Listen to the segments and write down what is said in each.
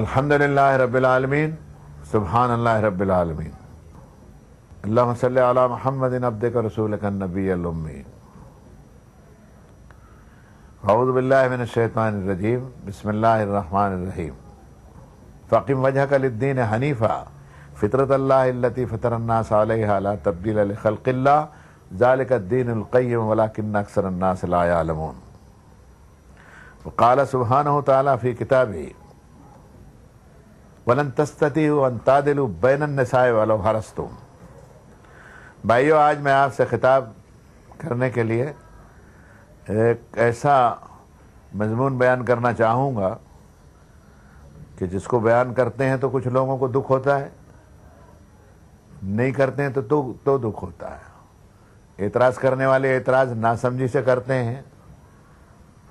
अल्हम्दुलिल्लाह रबालमीन सुबहान अल्लाह रबालमीन अल्लाह सल महमदिन अब्द का रसूल नबीमीन अवज़बिल्लाशैतरजीम बसमीम फ़कीम वजह कद्दीन हनीफ़ा फ़ितरत अल्लाती फ़तरन्नास आला तब्दील الناس لا يعلمون وقال سبحانه सुबहान في किताबी वलन तस्ती वनतादिल बैन नसाए वालो भाइयों आज मैं आपसे ख़िताब करने के लिए एक ऐसा मजमून बयान करना चाहूँगा कि जिसको बयान करते हैं तो कुछ लोगों को दुख होता है नहीं करते हैं तो तो, तो दुख होता है एतराज़ करने वाले एतराज़ नासमझी से करते हैं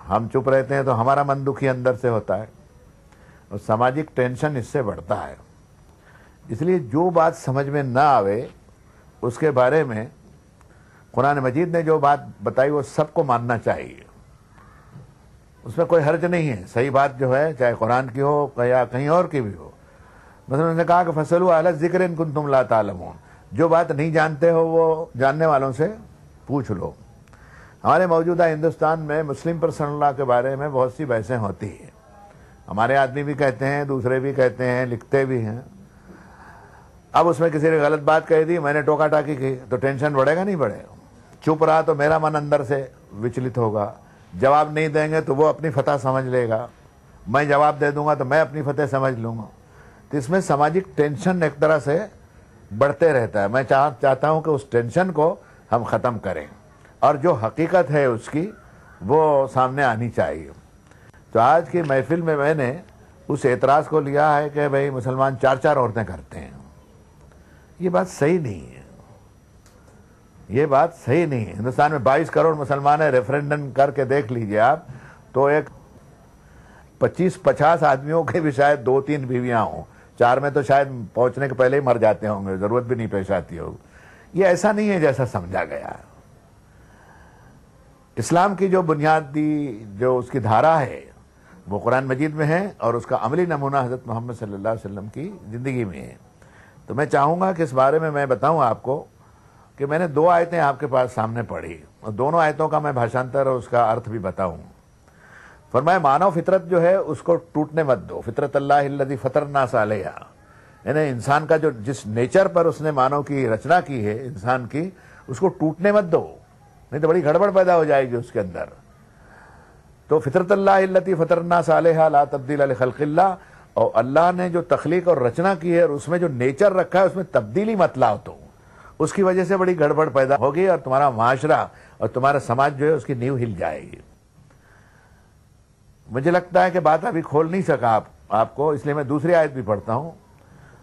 हम चुप रहते हैं तो हमारा मन दुखी अंदर से होता है और सामाजिक टेंशन इससे बढ़ता है इसलिए जो बात समझ में ना आवे उसके बारे में कुरान मजीद ने जो बात बताई वो सबको मानना चाहिए उसमें कोई हर्ज नहीं है सही बात जो है चाहे कुरान की हो या कहीं और की भी हो मतलब उन्होंने कहा कि फसल अलग जिक्र इनकुन तुम ला जो बात नहीं जानते हो वो जानने वालों से पूछ लो हमारे मौजूदा हिंदुस्तान में मुस्लिम पर्सनला के बारे में बहुत सी बहसें होती हैं हमारे आदमी भी कहते हैं दूसरे भी कहते हैं लिखते भी हैं अब उसमें किसी ने गलत बात कह दी मैंने टोका टाकी की तो टेंशन बढ़ेगा नहीं बढ़ेगा चुप रहा तो मेरा मन अंदर से विचलित होगा जवाब नहीं देंगे तो वो अपनी फतह समझ लेगा मैं जवाब दे दूंगा तो मैं अपनी फतेह समझ लूँगा तो इसमें सामाजिक टेंशन एक तरह से बढ़ते रहता है मैं चाह चाहता हूँ कि उस टेंशन को हम ख़त्म करें और जो हकीकत है उसकी वो सामने आनी चाहिए तो आज की महफिल में मैंने उस एतराज़ को लिया है कि भाई मुसलमान चार चार औरतें करते हैं ये बात सही नहीं है ये बात सही नहीं है हिंदुस्तान में 22 करोड़ मुसलमान है रेफरेंडम करके देख लीजिए आप तो एक 25-50 आदमियों के भी शायद दो तीन बीवियाँ हों चार में तो शायद पहुँचने के पहले ही मर जाते होंगे ज़रूरत भी नहीं पेश आती होगी ये ऐसा नहीं है जैसा समझा गया इस्लाम की जो बुनियादी जो उसकी धारा है वो कुरान मजीद में है और उसका अमली नमूना हज़रत मोहम्मद सल्ला वसम की ज़िंदगी में है तो मैं चाहूँगा कि इस बारे में मैं बताऊँ आपको कि मैंने दो आयतें आपके पास सामने पढ़ी और दोनों आयतों का मैं भाषांतर और उसका अर्थ भी बताऊँ फरमाए मानव फितरत जो है उसको टूटने मत दो फितरत अल्लादी फ़तर ना सालिया यानी इंसान का जो जिस नेचर पर उसने मानव की रचना की है इंसान की उसको टूटने मत दो नहीं तो बड़ी गड़बड़ पैदा हो जाएगी उसके अंदर तो फितरतल्लाती फ़तरना साल ला तब्दील खलकिल्ला और अल्लाह ने जो तख्लीक और रचना की है और उसमें जो नेचर रखा है उसमें तब्दीली मत लाओ तो उसकी वजह से बड़ी गड़बड़ पैदा होगी और तुम्हारा माशरा और तुम्हारा समाज जो है उसकी नींव हिल जाएगी मुझे लगता है कि बात अभी खोल नहीं सका आप आपको इसलिए मैं दूसरी आयत भी पढ़ता हूं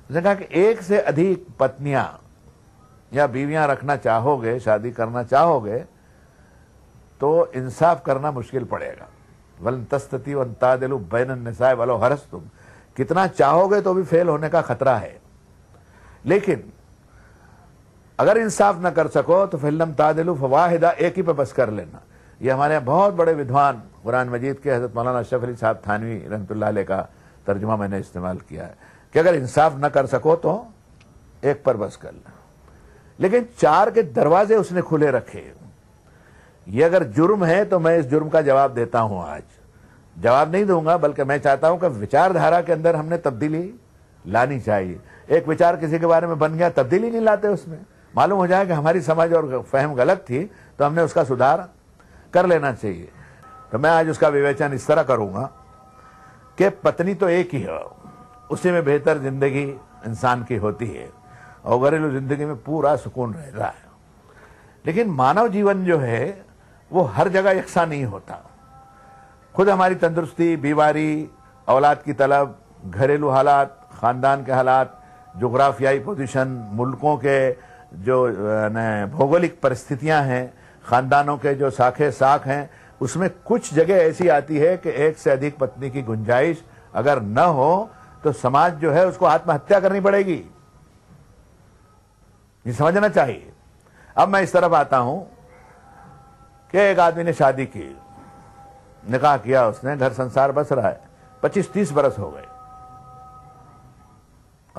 उसने कहा कि एक से अधिक पत्नियां या बीवियां रखना चाहोगे शादी करना चाहोगे तो इंसाफ करना मुश्किल पड़ेगा वलन तस्तती वन बैन नसाय वलो हरस तुम कितना चाहोगे तो भी फेल होने का खतरा है लेकिन अगर इंसाफ ना कर सको तो फिल्म तादिलु फवाहिदा एक ही पे बस कर लेना यह हमारे बहुत बड़े विद्वान कुरान मजीद के हजरत मौलाना अशरफ अली साहब थानवी रहमत का तर्जुमा मैंने इस्तेमाल किया है कि अगर इंसाफ ना कर सको तो एक पर बस कर लेना लेकिन चार के दरवाजे उसने खुले रखे ये अगर जुर्म है तो मैं इस जुर्म का जवाब देता हूं आज जवाब नहीं दूंगा बल्कि मैं चाहता हूं कि विचारधारा के अंदर हमने तब्दीली लानी चाहिए एक विचार किसी के बारे में बन गया तब्दीली नहीं लाते उसमें मालूम हो जाए कि हमारी समझ और फहम गलत थी तो हमने उसका सुधार कर लेना चाहिए तो मैं आज उसका विवेचन इस तरह करूंगा कि पत्नी तो एक ही है उसी में बेहतर जिंदगी इंसान की होती है और घरेलू जिंदगी में पूरा सुकून रहता है लेकिन मानव जीवन जो है वो हर जगह यकसा नहीं होता खुद हमारी तंदुरुस्ती बीमारी औलाद की तलब घरेलू हालात ख़ानदान के हालात जोग्राफियाई पोजिशन मुल्कों के जो भौगोलिक परिस्थितियां हैं ख़ानदानों के जो साखे साख हैं उसमें कुछ जगह ऐसी आती है कि एक से अधिक पत्नी की गुंजाइश अगर न हो तो समाज जो है उसको आत्महत्या करनी पड़ेगी ये समझना चाहिए अब मैं इस तरफ आता हूं कि एक आदमी ने शादी की निकाह किया उसने घर संसार बस रहा है पच्चीस तीस बरस हो गए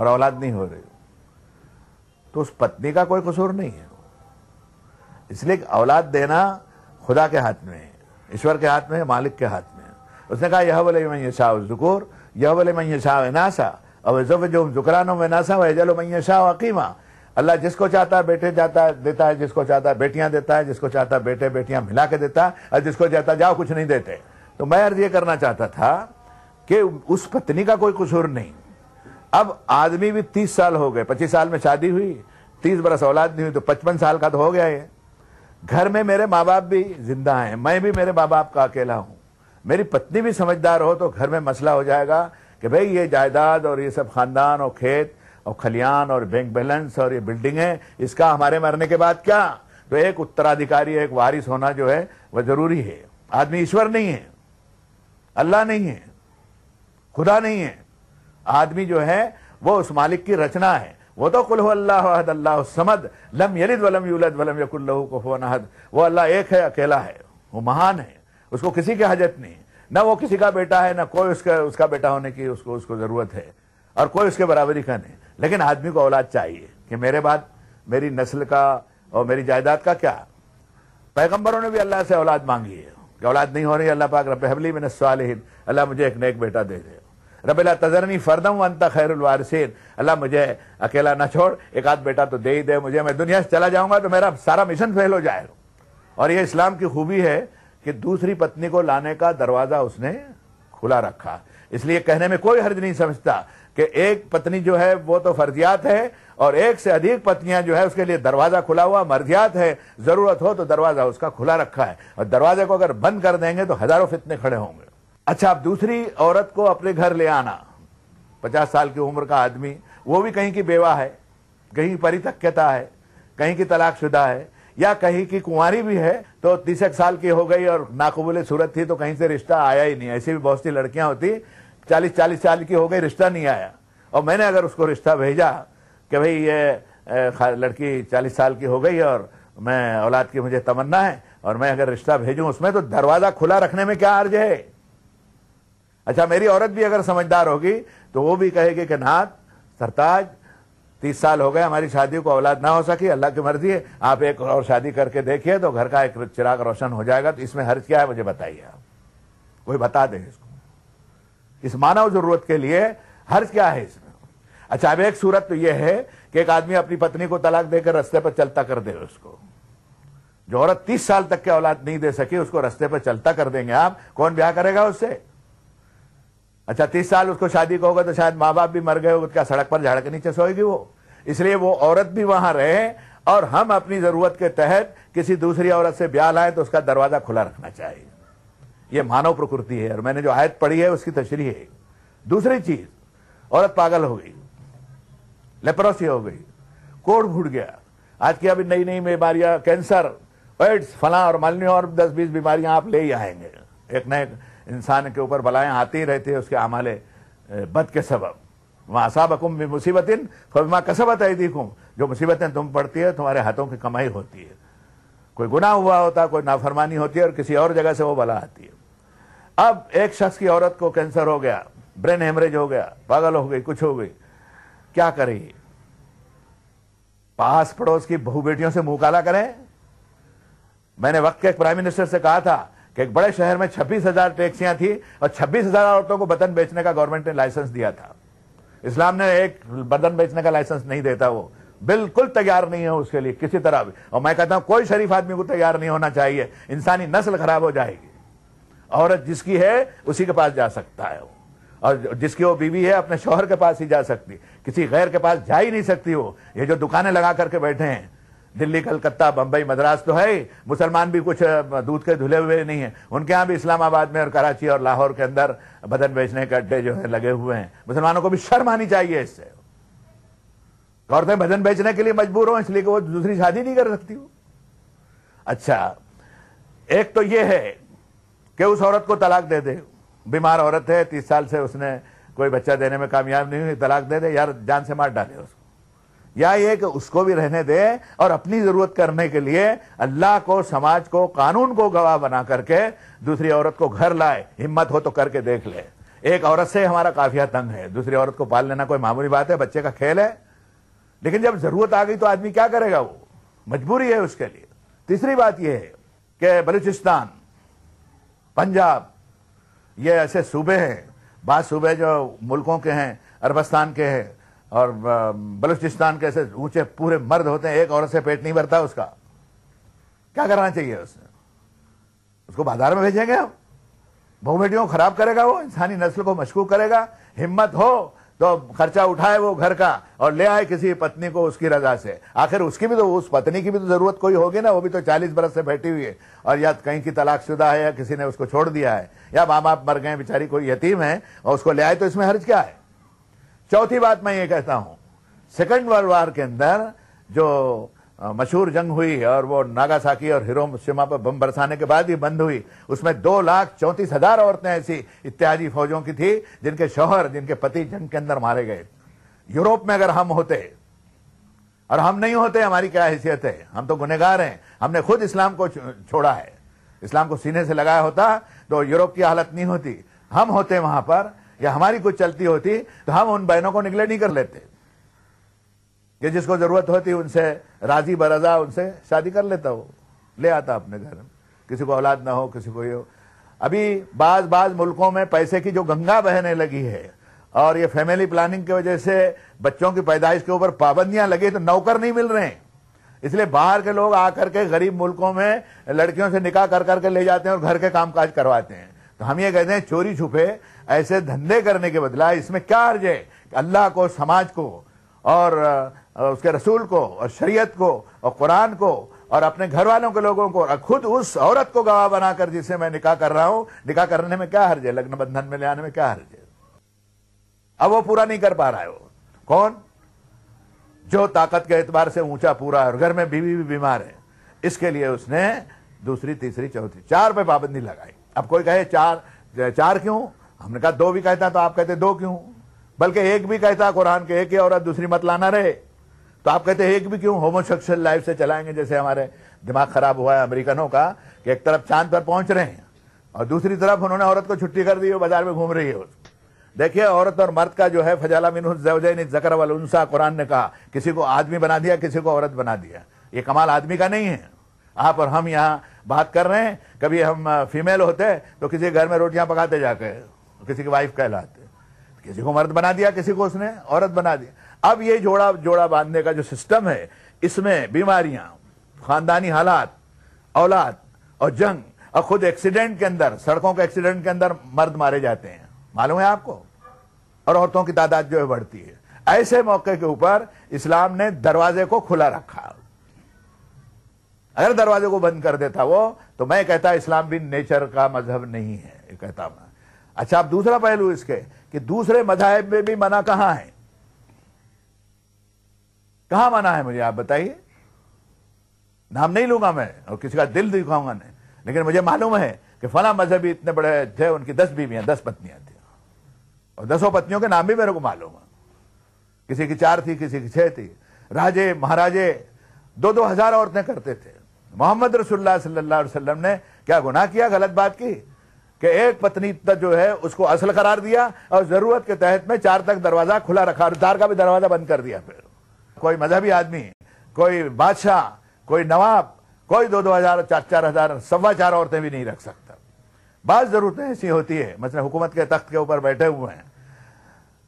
और औलाद नहीं हो रही तो उस पत्नी का कोई कसूर नहीं है इसलिए औलाद देना खुदा के हाथ में है ईश्वर के हाथ में है मालिक के हाथ में है उसने कहा यह बोले मैं शाह जुकूर यह बोले मैं शाह नासा अब जब जो जुकरानो में नासा वह जलो मैं शाह अकीमा अल्लाह जिसको चाहता है बेटे जाता है देता है जिसको चाहता है बेटियां देता है जिसको चाहता है बेटे बेटियां मिला के देता है और जिसको चाहता जाओ कुछ नहीं देते तो मैं अर्ज ये करना चाहता था कि उस पत्नी का कोई कसूर नहीं अब आदमी भी तीस साल हो गए पच्चीस साल में शादी हुई तीस बरस औलाद नहीं हुई तो पचपन साल का तो हो गया ये घर में मेरे माँ बाप भी जिंदा हैं मैं भी मेरे माँ बाप का अकेला हूँ मेरी पत्नी भी समझदार हो तो घर में मसला हो जाएगा कि भाई ये जायदाद और ये सब खानदान और खेत और खलियान और बैंक बैलेंस और ये बिल्डिंग है इसका हमारे मरने के बाद क्या तो एक उत्तराधिकारी एक वारिस होना जो है वह जरूरी है आदमी ईश्वर नहीं है अल्लाह नहीं है खुदा नहीं है आदमी जो है वो उस मालिक की रचना है वो तो कुल अल्लाह अल्लाह समद लम यलिद वलम यूलद वलम यकुल्लहू कुफुवन अहद वो अल्लाह एक है अकेला है वो महान है उसको किसी की हाजत नहीं ना वो किसी का बेटा है ना कोई उसका उसका बेटा होने की उसको उसको ज़रूरत है और कोई उसके बराबरी का नहीं लेकिन आदमी को औलाद चाहिए कि मेरे बाद मेरी नस्ल का और मेरी जायदाद का क्या पैगंबरों ने भी अल्लाह से औलाद मांगी है कि औलाद नहीं हो रही अल्लाह पाक रब हबली मिन सालहीन अल्लाह मुझे एक नेक बेटा दे दे रबला तजरनी फरदम वनता खैरवारसिन अल्लाह मुझे अकेला ना छोड़ एक आध बेटा तो दे ही दे मुझे मैं दुनिया से चला जाऊंगा तो मेरा सारा मिशन फेल हो जाएगा और यह इस्लाम की खूबी है कि दूसरी पत्नी को लाने का दरवाज़ा उसने खुला रखा इसलिए कहने में कोई हर्ज नहीं समझता कि एक पत्नी जो है वो तो फर्जियात है और एक से अधिक पत्नियां जो है उसके लिए दरवाज़ा खुला हुआ मर्जियात है ज़रूरत हो तो दरवाज़ा उसका खुला रखा है और दरवाजे को अगर बंद कर देंगे तो हज़ारों फितने खड़े होंगे अच्छा आप दूसरी औरत को अपने घर ले आना पचास साल की उम्र का आदमी वो भी कहीं की बेवा है कहीं की परितक्यता है कहीं की तलाकशुदा है या कहीं की कुंवारी भी है तो तीस एक साल की हो गई और नाकबुल सूरत थी तो कहीं से रिश्ता आया ही नहीं ऐसी भी बहुत सी लड़कियां होती चालीस चालीस साल की हो गई रिश्ता नहीं आया और मैंने अगर उसको रिश्ता भेजा कि भाई ये लड़की चालीस साल की हो गई और मैं औलाद की मुझे तमन्ना है और मैं अगर रिश्ता भेजूं उसमें तो दरवाजा खुला रखने में क्या अर्ज है अच्छा मेरी औरत भी अगर समझदार होगी तो वो भी कहेगी कि नाथ सरताज तीस साल हो गए हमारी शादी को औलाद ना हो सकी अल्लाह की मर्जी है आप एक और शादी करके देखिए तो घर का एक चिराग रोशन हो जाएगा तो इसमें हर्ज क्या है मुझे बताइए आप कोई बता दें इसको इस मानव जरूरत के लिए हर्ज क्या है इसमें अच्छा अब एक सूरत तो यह है कि एक आदमी अपनी पत्नी को तलाक देकर रस्ते पर चलता कर दे उसको जो औरत तीस साल तक के औलाद नहीं दे सकी उसको रस्ते पर चलता कर देंगे आप कौन ब्याह करेगा उससे अच्छा तीस साल उसको शादी को होगा तो शायद माँ बाप भी मर गए उसका सड़क पर झाड़ के नीचे सोएगी वो इसलिए वो औरत भी वहां रहे और हम अपनी जरूरत के तहत किसी दूसरी औरत से ब्याह लाए तो उसका दरवाजा खुला रखना चाहिए ये मानव प्रकृति है और मैंने जो आयत पढ़ी है उसकी तशरी है दूसरी चीज औरत पागल हो गई लेप्रोसी हो गई कोड घुट गया आज की अभी नई नई बीमारियां कैंसर एड्स फला और मालनी और दस बीस बीमारियां आप ले ही आएंगे एक नए इंसान के ऊपर बलाएं आती ही रहती है उसके आमाले बद के सबब वहां साबकुम भी मुसीबतिन फबमा कसबत ऐदीकुम जो मुसीबतें तुम पड़ती है तुम्हारे हाथों की कमाई होती है कोई गुनाह हुआ होता कोई नाफरमानी होती है और किसी और जगह से वो बला आती है अब एक शख्स की औरत को कैंसर हो गया ब्रेन हेमरेज हो गया पागल हो गई कुछ हो गई क्या करें पास पड़ोस की बहु बेटियों से मुंह काला करें मैंने वक्त के प्राइम मिनिस्टर से कहा था कि एक बड़े शहर में छब्बीस हजार टैक्सियां थी और छब्बीस हजार औरतों को बदन बेचने का गवर्नमेंट ने लाइसेंस दिया था इस्लाम ने एक बदन बेचने का लाइसेंस नहीं देता वो बिल्कुल तैयार नहीं है उसके लिए किसी तरह भी और मैं कहता हूं कोई शरीफ आदमी को तैयार नहीं होना चाहिए इंसानी नस्ल खराब हो जाएगी औरत जिसकी है उसी के पास जा सकता है वो और जिसकी वो बीवी है अपने शोहर के पास ही जा सकती किसी गैर के पास जा ही नहीं सकती वो ये जो दुकानें लगा करके बैठे हैं दिल्ली कलकत्ता बंबई मद्रास तो है ही मुसलमान भी कुछ दूध के धुले हुए नहीं है उनके यहाँ भी इस्लामाबाद में और कराची और लाहौर के अंदर बदन बेचने के अड्डे जो है लगे हुए हैं मुसलमानों को भी शर्म आनी चाहिए इससे औरतें भजन बेचने के लिए मजबूर हो इसलिए कि वो दूसरी शादी नहीं कर सकती हो अच्छा एक तो ये है कि उस औरत को तलाक दे दे बीमार औरत है तीस साल से उसने कोई बच्चा देने में कामयाब नहीं हुई तलाक दे दे यार जान से मार डाले उसको या ये कि उसको भी रहने दे और अपनी जरूरत करने के लिए अल्लाह को समाज को कानून को गवाह बना करके दूसरी औरत को घर लाए हिम्मत हो तो करके देख ले एक औरत से हमारा काफिया तंग है दूसरी औरत को पाल लेना कोई मामूली बात है बच्चे का खेल है लेकिन जब जरूरत आ गई तो आदमी क्या करेगा वो मजबूरी है उसके लिए तीसरी बात यह है कि बलूचिस्तान पंजाब ये ऐसे सूबे हैं बाद सूबे जो मुल्कों के हैं अरबस्तान के हैं और बलूचिस्तान के ऐसे ऊंचे पूरे मर्द होते हैं एक औरत से पेट नहीं भरता उसका क्या करना चाहिए उसने उसको बाजार में भेजेंगे हम बहुबेटियों खराब करेगा वो इंसानी नस्ल को मशकूक करेगा हिम्मत हो तो खर्चा उठाए वो घर का और ले आए किसी पत्नी को उसकी रजा से आखिर उसकी भी तो उस पत्नी की भी तो जरूरत कोई होगी ना वो भी तो 40 बरस से बैठी हुई है और या तो कहीं की तलाकशुदा है या किसी ने उसको छोड़ दिया है या माँ बाप मर गए बेचारी कोई यतीम है और उसको ले आए तो इसमें हर्ज क्या है चौथी बात मैं ये कहता हूं सेकेंड वर्ल्ड वार के अंदर जो मशहूर जंग हुई और वो नागासाकी और सीमा पर बम बरसाने के बाद ही बंद हुई उसमें दो लाख चौंतीस हजार औरतें ऐसी इत्यादि फौजों की थी जिनके शौहर जिनके पति जंग के अंदर मारे गए यूरोप में अगर हम होते और हम नहीं होते हमारी क्या हैसियत है हम तो गुनेगार हैं हमने खुद इस्लाम को छोड़ा है इस्लाम को सीने से लगाया होता तो यूरोप की हालत नहीं होती हम होते वहां पर या हमारी कुछ चलती होती तो हम उन बहनों को निकले नहीं कर लेते कि जिसको ज़रूरत होती उनसे राजी बरजा उनसे शादी कर लेता हो ले आता अपने घर में किसी को औलाद ना हो किसी को ये हो अभी बाज बाज मुल्कों में पैसे की जो गंगा बहने लगी है और ये फैमिली प्लानिंग की वजह से बच्चों की पैदाइश के ऊपर पाबंदियां लगी तो नौकर नहीं मिल रहे इसलिए बाहर के लोग आकर के गरीब मुल्कों में लड़कियों से निकाह कर करके ले जाते हैं और घर के कामकाज करवाते हैं तो हम ये कहते हैं चोरी छुपे ऐसे धंधे करने के बदला इसमें क्या अर्ज है अल्लाह को समाज को और उसके रसूल को और शरीयत को और कुरान को और अपने घर वालों के लोगों को और खुद उस औरत को गवाह बनाकर जिसे मैं निकाह कर रहा हूं निकाह करने में क्या हर्ज है लग्न बंधन में ले आने में क्या हर्ज है अब वो पूरा नहीं कर पा रहा है वो कौन जो ताकत के एतबार से ऊंचा पूरा है और घर में बीवी भी बीमार है इसके लिए उसने दूसरी तीसरी चौथी चार पे पाबंदी लगाई अब कोई कहे चार चार क्यों हमने कहा दो भी कहता तो आप कहते दो क्यों बल्कि एक भी कहता कुरान के एक ही औरत दूसरी मत लाना रहे तो आप कहते हैं एक भी क्यों होमोसेक्सुअल लाइफ से चलाएंगे जैसे हमारे दिमाग खराब हुआ है अमेरिकनों का कि एक तरफ चांद पर पहुंच रहे हैं और दूसरी तरफ उन्होंने औरत को छुट्टी कर दी है बाजार में घूम रही है देखिए औरत और मर्द का जो है फजाला मिन जैन जकर वलसा कुरान ने कहा किसी को आदमी बना दिया किसी को औरत बना दिया ये कमाल आदमी का नहीं है आप और हम यहाँ बात कर रहे हैं कभी हम फीमेल होते तो किसी घर में रोटियां पकाते जाके किसी की वाइफ कहलाते किसी को मर्द बना दिया किसी को उसने औरत बना दिया अब ये जोड़ा जोड़ा बांधने का जो सिस्टम है इसमें बीमारियां खानदानी हालात औलाद और जंग और खुद एक्सीडेंट के अंदर सड़कों के एक्सीडेंट के अंदर मर्द मारे जाते हैं मालूम है आपको और औरतों की तादाद जो है बढ़ती है ऐसे मौके के ऊपर इस्लाम ने दरवाजे को खुला रखा अगर दरवाजे को बंद कर देता वो तो मैं कहता इस्लाम भी नेचर का मजहब नहीं है कहता मैं अच्छा आप दूसरा पहलू इसके कि दूसरे मजाहब में भी मना कहां है कहा माना है मुझे आप बताइए नाम नहीं लूंगा मैं और किसी का दिल दिखाऊंगा नहीं लेकिन मुझे मालूम है कि फला मजहबी इतने बड़े थे उनकी दस बीवियां दस पत्नियां थी और दसों पत्नियों के नाम भी मेरे को मालूम है किसी की चार थी किसी की छह थी राजे महाराजे दो दो हजार औरतें करते थे मोहम्मद रसुल्ला सल्लाम ने क्या गुनाह किया गलत बात की कि एक पत्नी तक जो है उसको असल करार दिया और जरूरत के तहत में चार तक दरवाजा खुला रखा और चार का भी दरवाजा बंद कर दिया फिर कोई मजहबी आदमी कोई बादशाह कोई नवाब कोई दो दो हजार चार चार हजार सवा चार औरतें भी नहीं रख सकता बाज जरूरतें ऐसी होती है मतलब हुकूमत के तख्त के ऊपर बैठे हुए हैं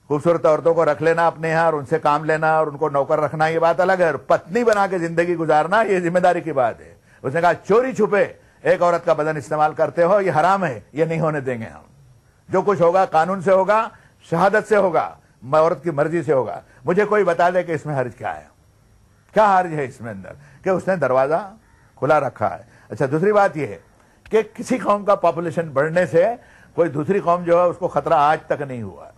खूबसूरत औरतों को रख लेना अपने यहां और उनसे काम लेना और उनको नौकर रखना ये बात अलग है और पत्नी बना के जिंदगी गुजारना ये जिम्मेदारी की बात है उसने कहा चोरी छुपे एक औरत का बदन इस्तेमाल करते हो ये हराम है ये नहीं होने देंगे हम जो कुछ होगा कानून से होगा शहादत से होगा मैं औरत की मर्जी से होगा मुझे कोई बता दे कि इसमें हर्ज क्या है क्या हर्ज है इसमें अंदर कि उसने दरवाज़ा खुला रखा है अच्छा दूसरी बात यह है कि किसी कौम का पॉपुलेशन बढ़ने से कोई दूसरी कौम जो है उसको खतरा आज तक नहीं हुआ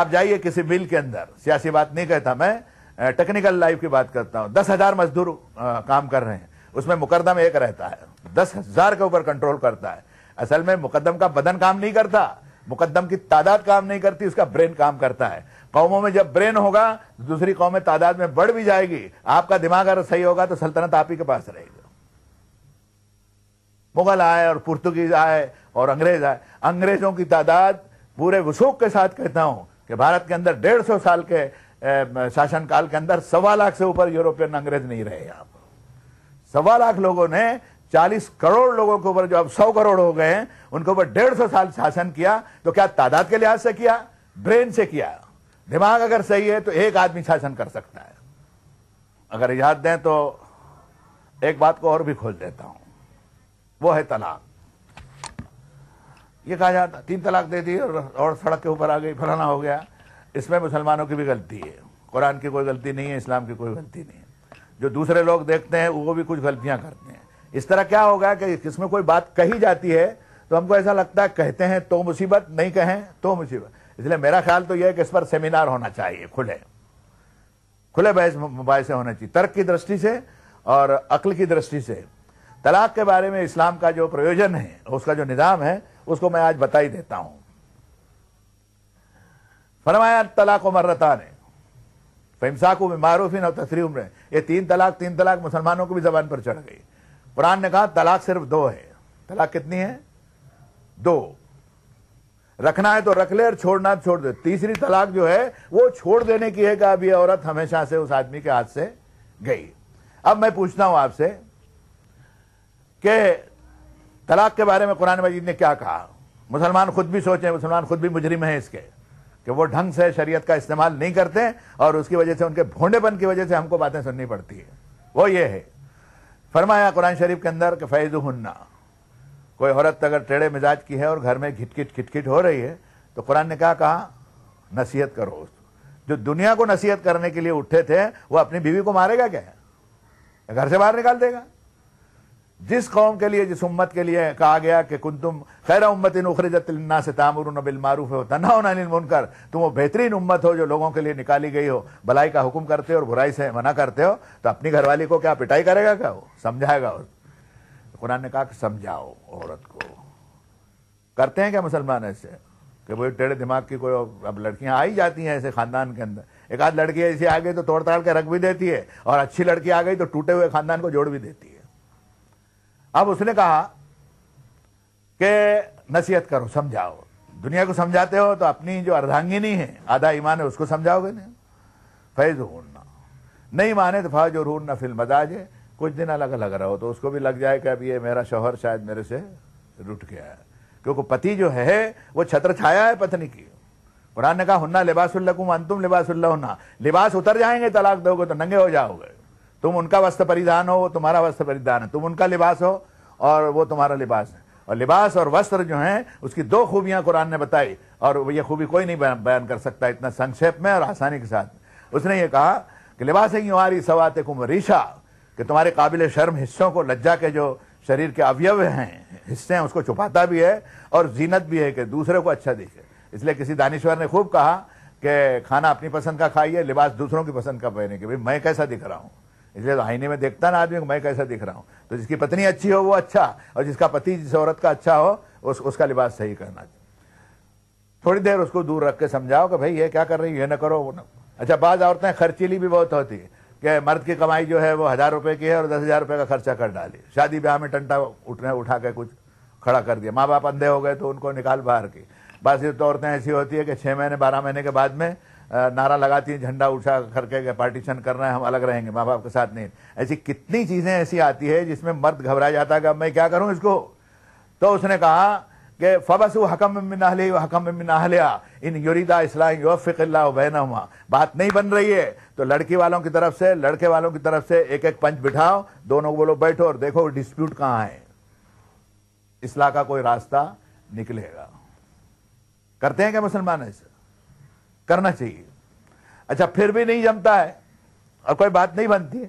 आप जाइए किसी मिल के अंदर सियासी बात नहीं कहता मैं टेक्निकल लाइफ की बात करता हूं दस हजार मजदूर काम कर रहे हैं उसमें मुकदम एक रहता है दस हजार के ऊपर कंट्रोल करता है असल में मुकदम का बदन काम नहीं करता मुकदम की तादाद काम नहीं करती उसका ब्रेन काम करता है कौमों में जब ब्रेन होगा तो दूसरी में तादाद में बढ़ भी जाएगी आपका दिमाग अगर सही होगा तो सल्तनत आप ही के पास रहेगी मुगल आए और पुर्तगीज आए और अंग्रेज आए अंग्रेजों की तादाद पूरे वसूख के साथ कहता हूं कि भारत के अंदर डेढ़ सौ साल के शासनकाल के अंदर सवा लाख से ऊपर यूरोपियन अंग्रेज नहीं रहे आप पर सवा लाख लोगों ने 40 करोड़ लोगों के ऊपर जो अब 100 करोड़ हो गए हैं उनके ऊपर डेढ़ सौ साल शासन किया तो क्या तादाद के लिहाज से किया ब्रेन से किया दिमाग अगर सही है तो एक आदमी शासन कर सकता है अगर याद दें तो एक बात को और भी खोल देता हूं वो है तलाक ये कहा जाता तीन तलाक दे दी और, और सड़क के ऊपर आ गई फलाना हो गया इसमें मुसलमानों की भी गलती है कुरान की कोई गलती नहीं है इस्लाम की कोई गलती नहीं है जो दूसरे लोग देखते हैं वो भी कुछ गलतियां करते हैं इस तरह क्या होगा कि इसमें कोई बात कही जाती है तो हमको ऐसा लगता है कहते हैं तो मुसीबत नहीं कहें तो मुसीबत इसलिए मेरा ख्याल तो यह है कि इस पर सेमिनार होना चाहिए खुले खुले बहस मुबासे होना चाहिए तर्क की दृष्टि से और अक्ल की दृष्टि से तलाक के बारे में इस्लाम का जो प्रयोजन है उसका जो निज़ाम है उसको मैं आज बता ही देता हूं फरमाया तलाक उमर्रता ने फिमसाकू में मारूफिन और तसरी उम्र ये तीन तलाक तीन तलाक मुसलमानों को भी जबान पर चढ़ गई कुरान ने कहा तलाक सिर्फ दो है तलाक कितनी है दो रखना है तो रख ले और छोड़ना है तो छोड़ दे तीसरी तलाक जो है वो छोड़ देने की है कि अभी औरत हमेशा से उस आदमी के हाथ से गई अब मैं पूछता हूं आपसे कि तलाक के बारे में कुरान मजीद ने क्या कहा मुसलमान खुद भी सोचे मुसलमान खुद भी मुजरिम है इसके कि वो ढंग से शरीयत का इस्तेमाल नहीं करते और उसकी वजह से उनके भोंडेपन की वजह से हमको बातें सुननी पड़ती है वो ये है फरमाया कुरान शरीफ के अंदर कि फैज़ हन्ना कोई औरत तो अगर टेढ़े मिजाज की है और घर में घिटकिट खिटखिट हो रही है तो कुरान ने क्या कहा नसीहत करो उसको जो दुनिया को नसीहत करने के लिए उठे थे वो अपनी बीवी को मारेगा क्या घर से बाहर निकाल देगा जिस कौम के लिए जिस उम्मत के लिए कहा गया कि कुंतुम खैर उम्मत इन उखरजतना से तामर बिलमारूफ हो तना मुनकर तुम वो बेहतरीन उम्मत हो जो लोगों के लिए निकाली गई हो भलाई का हुक्म करते हो और बुराई से मना करते हो तो अपनी घरवाली को क्या पिटाई करेगा क्या वो समझाएगा और तो कुरान ने कहा कि समझाओ औरत को करते हैं क्या मुसलमान ऐसे कि वो टेढ़े दिमाग की कोई अब लड़कियां आ ही जाती हैं ऐसे खानदान के अंदर एक आध लड़की ऐसी आ गई तो तोड़ताड़ के रख भी देती है और अच्छी लड़की आ गई तो टूटे हुए खानदान को जोड़ भी देती है अब उसने कहा कि नसीहत करो समझाओ दुनिया को समझाते हो तो अपनी जो अर्धांगिनी है आधा ईमान है उसको समझाओगे नहीं फैज ढूंढना नहीं माने तो फैज और फिर फिल है कुछ दिन अलग अलग रहो तो उसको भी लग जाए कि अब ये मेरा शोहर शायद मेरे से रुट गया है क्योंकि पति जो है वो छत्र छाया है पत्नी की कुरान ने कहा हुन्ना लिबासुल्लकुम अंतुम लिबासुल्ला लिबास उतर जाएंगे तलाक दोगे तो नंगे हो जाओगे तुम उनका वस्त्र परिधान हो वो तुम्हारा वस्त्र परिधान है तुम उनका लिबास हो और वो तुम्हारा लिबास है और लिबास और वस्त्र जो हैं उसकी दो खूबियां कुरान ने बताई और ये खूबी कोई नहीं बयान कर सकता इतना संक्षेप में और आसानी के साथ उसने ये कहा कि लिबास ही हमारी सवात कुमरीशा कि तुम्हारे काबिल शर्म हिस्सों को लज्जा के जो शरीर के अवयव हैं हिस्से हैं उसको छुपाता भी है और जीनत भी है कि दूसरे को अच्छा दिखे इसलिए किसी दानिश्वर ने खूब कहा कि खाना अपनी पसंद का खाइए लिबास दूसरों की पसंद का पहने के भाई मैं कैसा दिख रहा हूँ इसलिए तो आईने में देखता ना आदमी मैं कैसा दिख रहा हूँ तो जिसकी पत्नी अच्छी हो वो अच्छा और जिसका पति जिस औरत का अच्छा हो उस उसका लिबास सही करना थोड़ी देर उसको दूर रख के समझाओ कि भाई ये क्या कर रही है ये ना करो वो ना अच्छा बाद औरतें खर्चीली भी बहुत होती है कि मर्द की कमाई जो है वो हज़ार रुपये की है और दस हज़ार रुपये का खर्चा कर डाली शादी ब्याह में टंटा उठने उठा के कुछ खड़ा कर दिया माँ बाप अंधे हो गए तो उनको निकाल बाहर की बस ये तो औरतें ऐसी होती है कि छः महीने बारह महीने के बाद में नारा लगाती हैं झंडा उठा करके पार्टीशन करना है हम अलग रहेंगे माँ बाप के साथ नहीं ऐसी कितनी चीज़ें ऐसी आती है जिसमें मर्द घबरा जाता है कि अब मैं क्या करूं इसको तो उसने कहा कि फबस हकम मिनाहले हकम मिनाहलिया इन यूरीदा इस्लाम फ़िकल्ला बहना हुआ बात नहीं बन रही है तो लड़की वालों की तरफ से लड़के वालों की तरफ से एक एक पंच बिठाओ दोनों को बोलो बैठो और देखो डिस्प्यूट कहाँ है इसलाह का कोई रास्ता निकलेगा करते हैं क्या मुसलमान ऐसे करना चाहिए अच्छा फिर भी नहीं जमता है और कोई बात नहीं बनती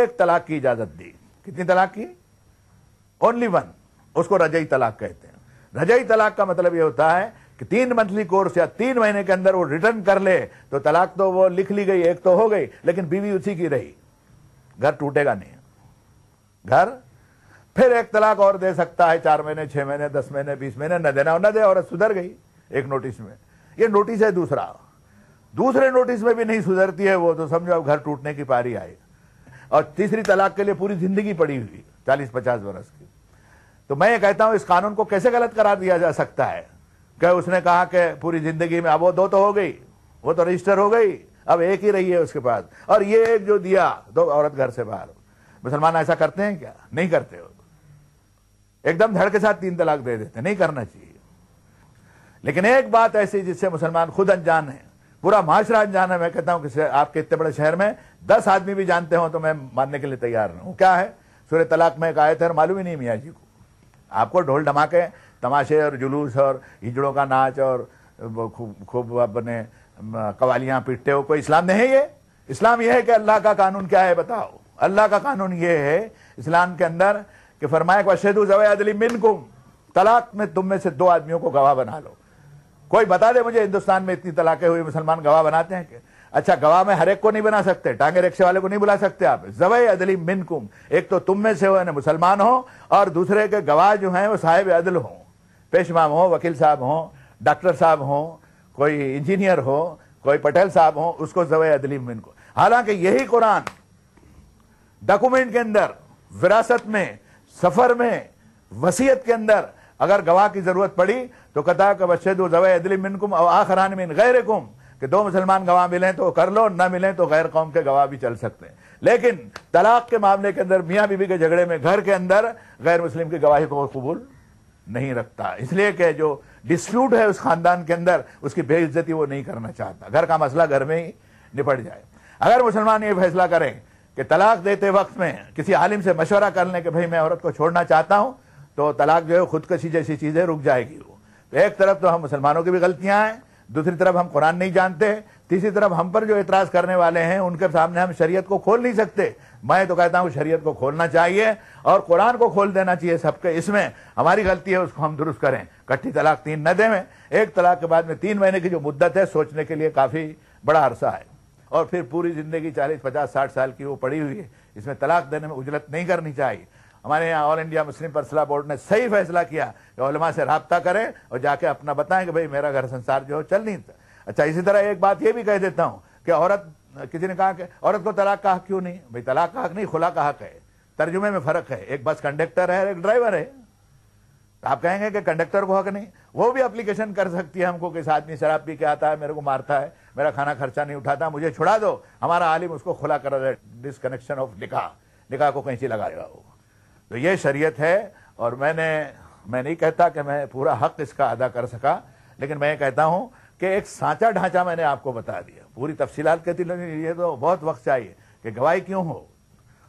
एक तलाक की इजाजत दी कितनी तलाक की ओनली वन उसको रजई तलाक कहते हैं रजई तलाक का मतलब यह होता है कि तीन मंथली कोर्स या तीन महीने के अंदर वो रिटर्न कर ले तो तलाक तो वो लिख ली गई एक तो हो गई लेकिन बीवी उसी की रही घर टूटेगा नहीं घर फिर एक तलाक और दे सकता है चार महीने छह महीने दस महीने बीस महीने न देना और न दे औरत सुधर गई एक नोटिस में ये नोटिस है दूसरा दूसरे नोटिस में भी नहीं सुधरती है वो तो समझो अब घर टूटने की पारी आई और तीसरी तलाक के लिए पूरी जिंदगी पड़ी हुई चालीस पचास बरस की तो मैं ये कहता हूं इस कानून को कैसे गलत करार दिया जा सकता है क्या उसने कहा कि पूरी जिंदगी में अब वो दो तो हो गई वो तो रजिस्टर हो गई अब एक ही रही है उसके पास और ये एक जो दिया दो औरत घर से बाहर मुसलमान ऐसा करते हैं क्या नहीं करते हो एकदम धड़ के साथ तीन तलाक दे देते नहीं करना चाहिए लेकिन एक बात ऐसी जिससे मुसलमान खुद अनजान है पूरा महाराष्ट्र जाना मैं कहता हूं कि आपके इतने बड़े शहर में दस आदमी भी जानते हो तो मैं मानने के लिए तैयार हूं क्या है सूर्य तलाक में एक आयत है मालूम ही नहीं मियाँ जी को आपको ढोल ढमाके तमाशे और जुलूस और हिजड़ों का नाच और खूब खूब अपने कवालियां पीटते हो कोई इस्लाम नहीं है ये इस्लाम यह है कि अल्लाह का कानून क्या है बताओ अल्लाह का कानून ये है इस्लाम के अंदर कि फरमाए वशेदू जवादली मिन तलाक में तुम में से दो आदमियों को गवाह बना लो कोई बता दे मुझे हिंदुस्तान में इतनी तलाकें हुई मुसलमान गवाह बनाते हैं कि अच्छा गवाह में हरेक को नहीं बना सकते टांगे रिक्शे वाले को नहीं बुला सकते आप जवय अदली मिनकुम एक तो तुम में से हो यानी मुसलमान हो और दूसरे के गवाह जो हैं वो साहेब अदल हों पेशमाम हो वकील साहब हों डॉक्टर साहब हों कोई इंजीनियर हो कोई पटेल साहब हों उसको जवय अदली मिनको हालांकि यही कुरान डॉक्यूमेंट के अंदर विरासत में सफर में वसीयत के अंदर अगर गवाह की जरूरत पड़ी तो कता का वशद अदलिमिन कुम और आखरान मिन गैर कुम कि दो मुसलमान गवाह मिलें तो कर लो ना मिलें तो गैर कौम के गवाह भी चल सकते हैं लेकिन तलाक के मामले के अंदर मियाँ बीबी के झगड़े में घर के अंदर गैर मुस्लिम की गवाही को कबूल नहीं रखता इसलिए कि जो डिस्प्यूट है उस खानदान के अंदर उसकी बेइज्जती वो नहीं करना चाहता घर का मसला घर में ही निपट जाए अगर मुसलमान ये फैसला करें कि तलाक देते वक्त में किसी आलिम से मशवरा कर लें कि भाई मैं औरत को छोड़ना चाहता हूँ तो तलाक जो है खुदकशी जैसी चीज़ें रुक जाएगी वो तो एक तरफ तो हम मुसलमानों की भी गलतियां हैं दूसरी तरफ हम कुरान नहीं जानते तीसरी तरफ हम पर जो इतराज करने वाले हैं उनके सामने हम शरीयत को खोल नहीं सकते मैं तो कहता हूँ शरीयत को खोलना चाहिए और कुरान को खोल देना चाहिए सबके इसमें हमारी गलती है उसको हम दुरुस्त करें कट्टी तलाक तीन न दें एक तलाक के बाद में तीन महीने की जो मुद्दत है सोचने के लिए काफ़ी बड़ा अरसा है और फिर पूरी ज़िंदगी चालीस पचास साठ साल की वो पड़ी हुई है इसमें तलाक देने में उजरत नहीं करनी चाहिए हमारे यहाँ all India Muslim personal board ने सही फैसला किया कि उलमा से रबता करें और जाके अपना बताएं कि भाई मेरा घर संसार जो चल नहीं था अच्छा इसी तरह एक बात ये भी कह देता हूँ कि औरत किसी ने कहा कि औरत को तलाक का हक क्यों नहीं भाई तलाक का हक नहीं खुला का हक है तर्जुमे में फ़र्क है एक बस कंडक्टर है एक ड्राइवर है तो आप कहेंगे कि कंडक्टर को हक नहीं वो भी अप्लीकेशन कर सकती है हमको किस आदमी शराब पी के आता है मेरे को मारता है मेरा खाना खर्चा नहीं उठाता मुझे छुड़ा दो हमारा आलिम उसको खुला कर रहा है डिसकनेक्शन ऑफ निका निका को कैंची लगाएगा वो तो ये शरीयत है और मैंने मैं नहीं कहता कि मैं पूरा हक इसका अदा कर सका लेकिन मैं कहता हूँ कि एक सांचा ढांचा मैंने आपको बता दिया पूरी तफसीलात कहती नहीं ये तो बहुत वक्त चाहिए कि गवाही क्यों हो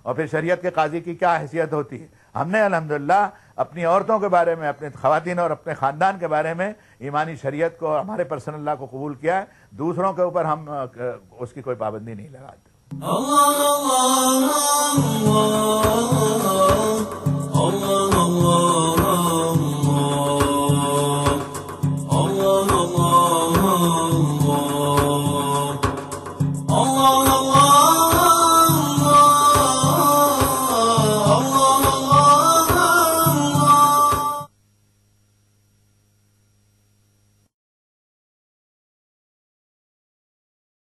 और फिर शरीयत के काजी की क्या हैसियत होती है हमने अलहमदिल्ला अपनी औरतों के बारे में अपने खातन और अपने ख़ानदान के बारे में ईमानी शरीयत को हमारे पर्सनल ला को कबूल किया है दूसरों के ऊपर हम उसकी कोई पाबंदी नहीं लगाते